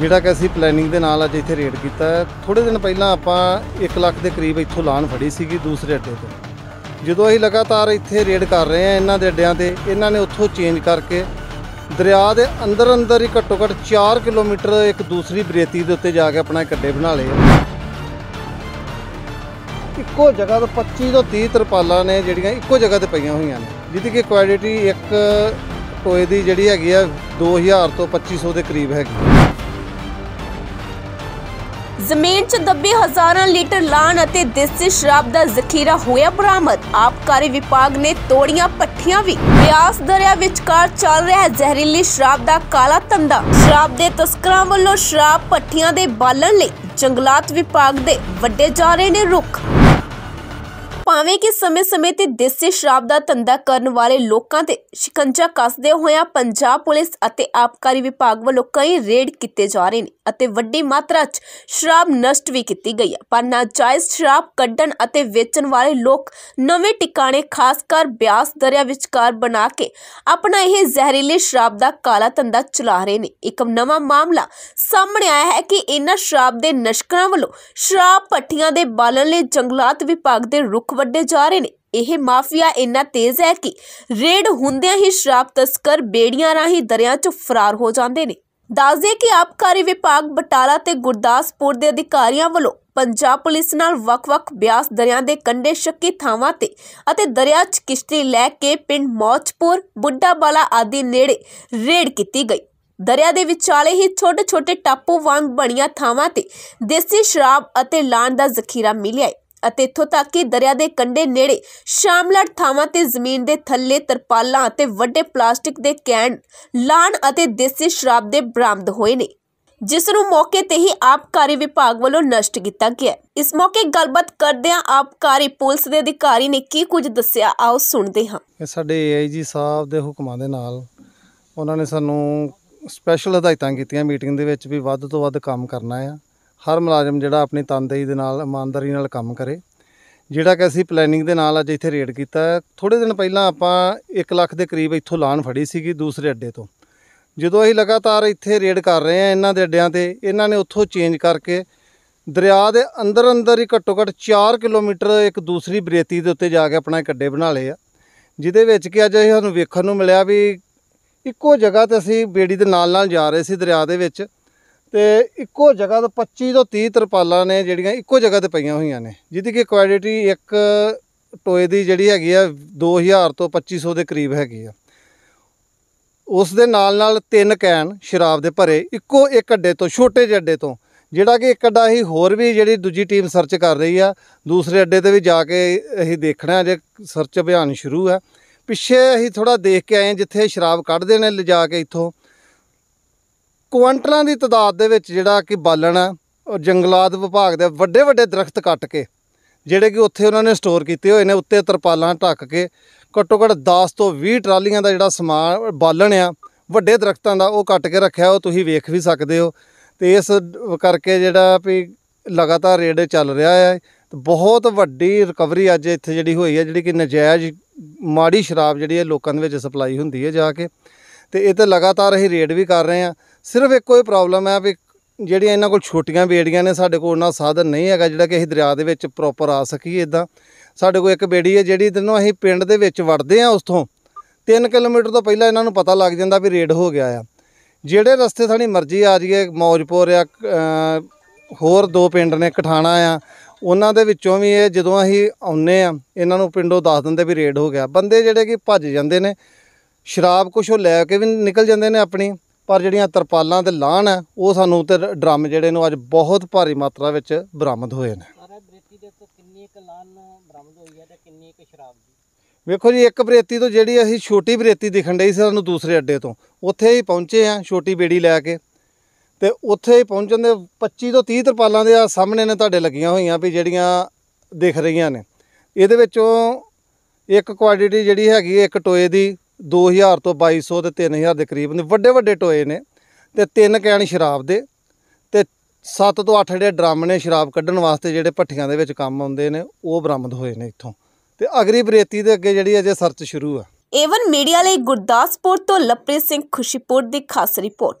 ਜਿਹੜਾ ਕਿ ਅਸੀਂ ਪਲੈਨਿੰਗ ਦੇ ਨਾਲ ਅੱਜ ਇੱਥੇ ਰੇਡ ਕੀਤਾ ਥੋੜੇ ਦਿਨ ਪਹਿਲਾਂ ਆਪਾਂ 1 ਲੱਖ ਦੇ ਕਰੀਬ ਇੱਥੋਂ ਲਾਨ ਫੜੀ ਸੀਗੀ ਦੂਸਰੇ ਅੱਡੇ ਤੋਂ ਜਦੋਂ ਅਸੀਂ ਲਗਾਤਾਰ ਇੱਥੇ ਰੇਡ ਕਰ ਰਹੇ ਹਾਂ ਇਹਨਾਂ ਦੇ ਅੱਡਿਆਂ ਤੇ ਇਹਨਾਂ ਨੇ ਉੱਥੋਂ ਚੇਂਜ ਕਰਕੇ ਦਰਿਆ ਦੇ ਅੰਦਰ ਅੰਦਰ ਹੀ ਘੱਟੋ ਘੱਟ 4 ਕਿਲੋਮੀਟਰ ਇੱਕ ਦੂਸਰੀ ਬਰੇਤੀ ਦੇ ਉੱਤੇ ਜਾ ਕੇ ਆਪਣਾ ਇੱਕ ਅੱਡੇ ਬਣਾ ਲਏ ਇੱਕੋ ਜਗ੍ਹਾ ਤੋਂ 25 ਤੋਂ 30 ਤਰਪਾਲਾਂ ਨੇ ਜਿਹੜੀਆਂ ਇੱਕੋ ਜਗ੍ਹਾ ਤੇ ਪਈਆਂ ਹੋਈਆਂ ਨੇ ਜਿੱਦਿ ਕਿ ਕੁਆਲਿਟੀ ਇੱਕ ਟੋਏ ਦੀ ਜਿਹੜੀ ਹੈਗੀ ਆ 2000 ਤੋਂ 2500 ਦੇ ਕਰੀਬ ਹੈਗੀ ਜ਼ਮੀਨ 'ਚ ਦੱਬੇ ਹਜ਼ਾਰਾਂ ਲੀਟਰ ਲਾਨ ਅਤੇ ਦੇਸੀ ਸ਼ਰਾਬ ਦਾ ਜ਼ਖੀਰਾ ਹੋਇਆ ਬਰਾਮਦ ਆਪਕਾਰੀ ਵਿਭਾਗ ਨੇ ਤੋੜੀਆਂ ਪੱਠੀਆਂ ਵੀ ਬਿਆਸ ਦਰਿਆ ਵਿਚਕਾਰ ਚੱਲ ਰਿਹਾ ਜ਼ਹਿਰੀਲੀ ਸ਼ਰਾਬ ਦਾ ਕਾਲਾ ਤੰਦਾ ਸ਼ਰਾਬ ਦੇ ਤਸਕਰਾਂ ਵੱਲੋਂ ਸ਼ਰਾਬ ਪੱਠੀਆਂ ਦੇ ਬਾਲਣ ਲਈ ਜੰਗਲਾਤ ਵਿਭਾਗ ਦੇ ਵੱਡੇ ਜਾ ਰਹੇ ਨੇ ਰੁੱਖ ਭਾਵੇਂ ਕਿ ਸਮੇਂ-ਸਮੇਂ ਤੇ ਦੇਸੀ ਸ਼ਰਾਬ ਦਾ ਧੰਦਾ ਕਰਨ ਵਾਲੇ ਲੋਕਾਂ ਤੇ ਸ਼ਿਕੰਜਾ ਕੱਸਦੇ ਹੋਇਆ ਪੰਜਾਬ ਪੁਲਿਸ ਅਤੇ ਆਪਕਾਰੀ ਵਿਭਾਗ ਵੱਲੋਂ ਕਈ ਰੇਡ ਕੀਤੇ ਜਾ ਰਹੇ ਨੇ ਅਤੇ ਵੱਡੀ ਮਾਤਰਾ 'ਚ ਸ਼ਰਾਬ ਨਸ਼ਟ ਵੀ ਕੀਤੀ ਗਈ ਹੈ ਪਰ ਨਾਜਾਇਜ਼ ਸ਼ਰਾਬ ਕੱਢਣ ਅਤੇ ਵੇਚਣ ਵਾਲੇ ਲੋਕ ਨਵੇਂ ਟਿਕਾਣੇ ਖਾਸ ਕਰ ਬਿਆਸ ਦਰਿਆ ਵਿਚਕਾਰ ਬਣਾ ਕੇ ਆਪਣਾ ਇਹ ਜ਼ਹਿਰੀਲੇ ਸ਼ਰਾਬ ਦਾ ਕਾਲਾ ਧੰਦਾ ਚਲਾ ਰਹੇ ਨੇ ਇੱਕ ਨਵਾਂ ਮਾਮਲਾ ਸਾਹਮਣੇ ਆਇਆ ਹੈ ਕਿ ਇਹਨਾਂ ਸ਼ਰਾਬ ਦੇ ਨਸ਼ਕਰਾਂ ਵੱਲੋਂ ਸ਼ਰਾਬ ਪੱਟੀਆਂ ਦੇ ਬਾਲਣ ਲਈ ਜੰਗਲਾਤ ਵਿਭਾਗ ਦੇ ਰੁੱਖ ਵੱਡੇ ਜਾ ਰਹੇ ਨੇ ਇਹ ਮਾਫੀਆ ਇੰਨਾ ਤੇਜ਼ ਹੈ ਕਿ ਰੇਡ ਹੁੰਦਿਆਂ ਹੀ ਸ਼ਰਾਬ ਤਸਕਰ ਬੇੜੀਆਂ ਰਾਹੀਂ ਦਰਿਆ 'ਚ ਫਰਾਰ ਹੋ ਜਾਂਦੇ ਨੇ ਦੱਸਦੇ ਕਿ ਆਪਕਾਰੀ ਵਿਭਾਗ ਬਟਾਲਾ ਤੇ ਗੁਰਦਾਸਪੁਰ ਦੇ ਅਧਿਕਾਰੀਆਂ ਵੱਲੋਂ ਪੰਜਾਬ ਪੁਲਿਸ ਨਾਲ ਵੱਖ-ਵੱਖ ਬਿਆਸ ਦਰਿਆ ਦੇ ਕੰਢੇ ਸ਼ੱਕੀ ਥਾਵਾਂ ਤੇ ਅਤੇ ਦਰਿਆ 'ਚ ਕਿਸ਼ਤੀ ਲੈ ਕੇ ਪਿੰਡ ਮੌਚਪੁਰ ਬੁੱਢਾਬਾਲਾ ਆਦਿ ਨੇੜੇ ਰੇਡ ਕੀਤੀ ਗਈ ਦਰਿਆ ਦੇ ਵਿਚਾਲੇ ਹੀ ਛੋਟੇ-ਛੋਟੇ ਟਾਪੂ ਵਾਂਗ ਬਣੀਆਂ ਥਾਵਾਂ ਤੇ ਦੇਸੀ ਸ਼ਰਾਬ ਅਤੇ ਲਾਂਡ ਦਾ ਜ਼ਖੀਰਾ ਮਿਲਿਆ ਹੈ ਅਤੇ ਇਥੋਂ ਤੱਕ ਕਿ ਦਰਿਆ ਦੇ ਕੰਢੇ ਨੇੜੇ ਸ਼ਾਮਲੜ ਥਾਵਾਂ ਤੇ ਜ਼ਮੀਨ ਦੇ ਥੱਲੇ ਤਰਪਾਲਾਂ ਅਤੇ ਵੱਡੇ ਪਲਾਸਟਿਕ ਦੇ ਕੈਨ ਲਾਣ ਅਤੇ ਦੇਸੀ ਸ਼ਰਾਬ ਦੇ ਬਰਾਮਦ ਹੋਏ ਨੇ ਜਿਸ ਨੂੰ ਮੌਕੇ ਤੇ ਹੀ ਆਪਕਾਰੀ ਵਿਭਾਗ ਵੱਲੋਂ ਨਸ਼ਟ ਕੀਤਾ ਗਿਆ ਇਸ ਮੌਕੇ ਗੱਲਬਾਤ ਕਰਦਿਆਂ ਆਪਕਾਰੀ ਪੁਲਿਸ ਦੇ ਅਧਿਕਾਰੀ ਨੇ ਕੀ ਕੁਝ ਦੱਸਿਆ ਆਓ ਸੁਣਦੇ ਹਾਂ ਇਹ ਸਾਡੇ ਏਆਈਜੀ ਸਾਹਿਬ ਦੇ ਹੁਕਮਾਂ ਦੇ ਨਾਲ ਉਹਨਾਂ ਨੇ ਸਾਨੂੰ ਸਪੈਸ਼ਲ ਹਦਾਇਤਾਂ ਕੀਤੀਆਂ ਮੀਟਿੰਗ ਦੇ ਵਿੱਚ ਵੀ ਵੱਧ ਤੋਂ ਵੱਧ ਕੰਮ ਕਰਨਾ ਹੈ ਹਰ ਮੁਲਾਜ਼ਮ ਜਿਹੜਾ ਆਪਣੀ ਤਨਦੇਹੀ ਦੇ ਨਾਲ ਇਮਾਨਦਾਰੀ ਨਾਲ ਕੰਮ ਕਰੇ ਜਿਹੜਾ ਕਿ ਅਸੀਂ ਪਲੈਨਿੰਗ ਦੇ ਨਾਲ ਅੱਜ ਇੱਥੇ ਰੇਡ ਕੀਤਾ ਥੋੜੇ ਦਿਨ ਪਹਿਲਾਂ ਆਪਾਂ 1 ਲੱਖ ਦੇ ਕਰੀਬ ਇੱਥੋਂ ਲਾਣ ਫੜੀ ਸੀਗੀ ਦੂਸਰੇ ਅੱਡੇ ਤੋਂ ਜਦੋਂ ਅਸੀਂ ਲਗਾਤਾਰ ਇੱਥੇ ਰੇਡ ਕਰ ਰਹੇ ਆ ਇਹਨਾਂ ਦੇ ਅੱਡਿਆਂ ਤੇ ਇਹਨਾਂ ਨੇ ਉੱਥੋਂ ਚੇਂਜ ਕਰਕੇ ਦਰਿਆ ਦੇ ਅੰਦਰ ਅੰਦਰ ਹੀ ਘੱਟੋ ਘੱਟ 4 ਕਿਲੋਮੀਟਰ ਇੱਕ ਦੂਸਰੀ ਬਰੇਤੀ ਦੇ ਉੱਤੇ ਜਾ ਕੇ ਆਪਣਾ ਕੱਡੇ ਬਣਾ ਲਏ ਆ ਜਿਹਦੇ ਵਿੱਚ ਕਿ ਅੱਜ ਅਸੀਂ ਸਾਨੂੰ ਵੇਖਣ ਨੂੰ ਮਿਲਿਆ ਵੀ ਇੱਕੋ ਜਗ੍ਹਾ ਤੇ ਅਸੀਂ ਬੇੜੀ ਦੇ ਨਾਲ ਨਾਲ ਜਾ ਰਹੇ ਸੀ ਦਰਿਆ ਦੇ ਵਿੱਚ ਤੇ ਇੱਕੋ ਜਗ੍ਹਾ ਤੋਂ 25 ਤੋਂ 30 ਤਰਪਾਲਾਂ ਨੇ ਜਿਹੜੀਆਂ ਇੱਕੋ ਜਗ੍ਹਾ ਤੇ ਪਈਆਂ ਹੋਈਆਂ ਨੇ ਜਿੱਦੀ ਕਿ ਕੁਆਲਿਟੀ ਇੱਕ ਟੋਏ ਦੀ ਜਿਹੜੀ ਹੈਗੀ ਆ 2000 ਤੋਂ 2500 ਦੇ ਕਰੀਬ ਹੈਗੀ ਆ ਉਸ ਦੇ ਨਾਲ ਨਾਲ ਤਿੰਨ ਕੈਨ ਸ਼ਰਾਬ ਦੇ ਭਰੇ ਇੱਕੋ ਇੱਕ ਅੱਡੇ ਤੋਂ ਛੋਟੇ ਜਿਹੇ ਅੱਡੇ ਤੋਂ ਜਿਹੜਾ ਕਿ ਇੱਕ ਅੱਡਾ ਹੀ ਹੋਰ ਵੀ ਜਿਹੜੀ ਦੂਜੀ ਟੀਮ ਸਰਚ ਕਰ ਰਹੀ ਆ ਦੂਸਰੇ ਅੱਡੇ ਤੇ ਵੀ ਜਾ ਕੇ ਅਸੀਂ ਦੇਖਣਾ ਜੇ ਸਰਚ ਅਭਿਆਨ ਸ਼ੁਰੂ ਆ ਪਿੱਛੇ ਅਸੀਂ ਥੋੜਾ ਦੇਖ ਕੇ ਆਏ ਜਿੱਥੇ ਸ਼ਰਾਬ ਕੱਢਦੇ ਨੇ ਲਿਜਾ ਕੇ ਇੱਥੋਂ ਕੁਆਂਟਲਾਂ ਦੀ ਤਦਾਦ ਦੇ ਵਿੱਚ ਜਿਹੜਾ ਕਿ ਬਾਲਣ ਆ ਉਹ ਜੰਗਲਾਤ ਵਿਭਾਗ ਦੇ ਵੱਡੇ ਵੱਡੇ ਦਰਖਤ ਕੱਟ ਕੇ ਜਿਹੜੇ ਕਿ ਉੱਥੇ ਉਹਨਾਂ ਨੇ ਸਟੋਰ ਕੀਤੇ ਹੋਏ ਨੇ ਉੱਤੇ ਤਰਪਾਲਾਂ ਢੱਕ ਕੇ ਘੱਟੋ ਘੱਟ 10 ਤੋਂ 20 ਟਰਾਲੀਆਂ ਦਾ ਜਿਹੜਾ ਸਮਾਨ ਬਾਲਣ ਆ ਵੱਡੇ ਦਰਖਤਾਂ ਦਾ ਉਹ ਕੱਟ ਕੇ ਰੱਖਿਆ ਉਹ ਤੁਸੀਂ ਵੇਖ ਵੀ ਸਕਦੇ ਹੋ ਤੇ ਇਸ ਕਰਕੇ ਜਿਹੜਾ ਵੀ ਲਗਾਤਾਰ ਰੇਡ ਚੱਲ ਰਿਹਾ ਹੈ ਬਹੁਤ ਵੱਡੀ ਰਿਕਵਰੀ ਅੱਜ ਇੱਥੇ ਜਿਹੜੀ ਹੋਈ ਹੈ ਜਿਹੜੀ ਕਿ ਨਜਾਇਜ਼ ਮਾੜੀ ਸ਼ਰਾਬ ਜਿਹੜੀ ਹੈ ਲੋਕਾਂ ਦੇ ਵਿੱਚ ਸਪਲਾਈ ਹੁੰਦੀ ਹੈ ਜਾ ਕੇ ਤੇ ਇਹ ਤੇ ਲਗਾਤਾਰ ਅਸੀਂ ਰੇਡ ਵੀ ਕਰ ਰਹੇ ਆ ਸਿਰਫ ਇੱਕੋ ਹੀ ਪ੍ਰੋਬਲਮ ਹੈ ਵੀ ਜਿਹੜੀਆਂ ਇਹਨਾਂ ਕੋਲ ਛੋਟੀਆਂ ਬੇੜੀਆਂ ਨੇ ਸਾਡੇ ਕੋਲ ਉਹਨਾਂ ਸਾਧਨ ਨਹੀਂ ਹੈਗਾ ਜਿਹੜਾ ਕਿ ਅਸੀਂ ਦਰਿਆ ਦੇ ਵਿੱਚ ਪ੍ਰੋਪਰ ਆ ਸਕੀਏ ਇਦਾਂ ਸਾਡੇ ਕੋਲ ਇੱਕ ਬੇੜੀ ਹੈ ਜਿਹੜੀ ਤੈਨੂੰ ਅਸੀਂ ਪਿੰਡ ਦੇ ਵਿੱਚ ਵੜਦੇ ਆ ਉਸ ਤੋਂ 3 ਕਿਲੋਮੀਟਰ ਤੋਂ ਪਹਿਲਾਂ ਇਹਨਾਂ ਨੂੰ ਪਤਾ ਲੱਗ ਜਾਂਦਾ ਵੀ ਰੇਡ ਹੋ ਗਿਆ ਆ ਜਿਹੜੇ ਰਸਤੇ ਸਾਡੀ ਮਰਜ਼ੀ ਆ ਜੀਏ ਮੌਜਪੁਰ ਆ ਹੋਰ ਦੋ ਪਿੰਡ ਨੇ ਕਠਾਣਾ ਆ ਉਹਨਾਂ ਦੇ ਵਿੱਚੋਂ ਵੀ ਇਹ ਜਦੋਂ ਅਸੀਂ ਆਉਨੇ ਆ ਇਹਨਾਂ ਨੂੰ ਪਿੰਡੋਂ ਦੱਸ ਦਿੰਦੇ ਵੀ ਰੇਡ ਹੋ ਗਿਆ ਬੰਦੇ ਜਿਹੜੇ ਕਿ ਭੱਜ ਜਾਂਦੇ ਨੇ ਸ਼ਰਾਬ ਕੁਛ ਉਹ ਲੈ ਕੇ ਵੀ ਨਿਕਲ ਜਾਂਦੇ ਨੇ ਆਪਣੀ ਪਰ ਜਿਹੜੀਆਂ ਤਰਪਾਲਾਂ ਤੇ ਲਾਣ ਹੈ ਉਹ ਸਾਨੂੰ ਤੇ ਡਰਮ ਜਿਹੜੇ ਨੂੰ ਅੱਜ ਬਹੁਤ ਭਾਰੀ ਮਾਤਰਾ ਵਿੱਚ ਬਰਾਮਦ ਹੋਏ ਨੇ ਵੇਖੋ ਜੀ ਇੱਕ ਬਰੇਤੀ ਤੋਂ ਜਿਹੜੀ ਅਸੀਂ ਛੋਟੀ ਬਰੇਤੀ ਦਿਖਣ ਦੇ ਸੀ ਸਾਨੂੰ ਦੂਸਰੇ ਅੱਡੇ ਤੋਂ ਉੱਥੇ ਹੀ ਪਹੁੰਚੇ ਆ ਛੋਟੀ ਬੇੜੀ ਲੈ ਕੇ ਤੇ ਉੱਥੇ ਹੀ ਪਹੁੰਚਣ ਦੇ 25 ਤੋਂ 30 ਤਰਪਾਲਾਂ ਦੇ ਆ ਸਾਹਮਣੇ ਨੇ ਤੁਹਾਡੇ ਲੱਗੀਆਂ ਹੋਈਆਂ ਵੀ ਜਿਹੜੀਆਂ ਦਿਖ ਰਹੀਆਂ ਨੇ ਇਹਦੇ ਵਿੱਚੋਂ ਇੱਕ ਕੁਆਂਟੀਟੀ ਜਿਹੜੀ ਹੈਗੀ ਇੱਕ ਟੋਏ ਦੀ 2000 ਤੋਂ 2200 ਤੇ 3000 ਦੇ ਕਰੀਬ ਨੇ ਵੱਡੇ ਵੱਡੇ ਟੋਏ ਨੇ ਤੇ ਤਿੰਨ ਕੈਨ ਸ਼ਰਾਬ ਦੇ ਤੇ 7 ਤੋਂ 8 ਜਿਹੜੇ ਡਰਮ ਨੇ ਸ਼ਰਾਬ ਕੱਢਣ ਵਾਸਤੇ ਜਿਹੜੇ ਭੱਠੀਆਂ ਦੇ ਵਿੱਚ ਕੰਮ ਆਉਂਦੇ ਨੇ ਉਹ ਬਰਾਮਦ ਹੋਏ ਨੇ ਇੱਥੋਂ ਤੇ ਅਗਰੀ ਬਰੇਤੀ ਦੇ ਅੱਗੇ ਜਿਹੜੀ ਅਜੇ ਸਰਚ ਸ਼ੁਰੂ ਆ ਏਵਨ ਮੀਡੀਆ ਲਈ ਗੁਰਦਾਸਪੁਰ ਤੋਂ ਲਪਰੇ ਸਿੰਘ ਖੁਸ਼ੀਪੁਰ ਦੀ ਖਾਸ ਰਿਪੋਰਟ